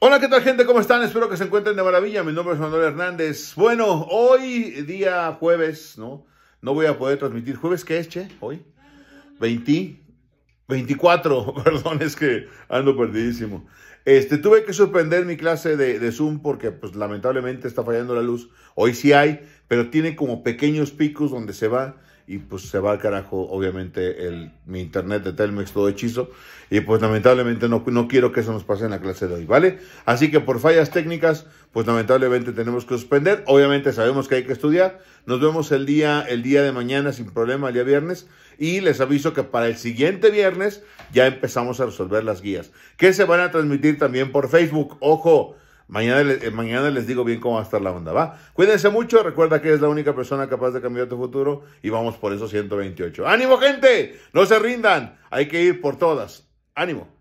Hola, ¿qué tal gente? ¿Cómo están? Espero que se encuentren de maravilla. Mi nombre es Manuel Hernández. Bueno, hoy día jueves, ¿no? No voy a poder transmitir. ¿Jueves qué es, che? Hoy. 20, 24, perdón, es que ando perdidísimo. Este, tuve que suspender mi clase de, de, Zoom porque, pues, lamentablemente está fallando la luz. Hoy sí hay, pero tiene como pequeños picos donde se va y pues se va al carajo, obviamente, el, mi internet de Telmex todo hechizo. Y pues lamentablemente no, no quiero que eso nos pase en la clase de hoy, ¿vale? Así que por fallas técnicas, pues lamentablemente tenemos que suspender. Obviamente sabemos que hay que estudiar. Nos vemos el día, el día de mañana sin problema, el día viernes. Y les aviso que para el siguiente viernes ya empezamos a resolver las guías, que se van a transmitir también por Facebook. Ojo, Mañana, eh, mañana les digo bien cómo va a estar la onda, ¿va? Cuídense mucho, recuerda que eres la única persona capaz de cambiar tu futuro y vamos por esos 128. ¡Ánimo, gente! No se rindan, hay que ir por todas. ¡Ánimo!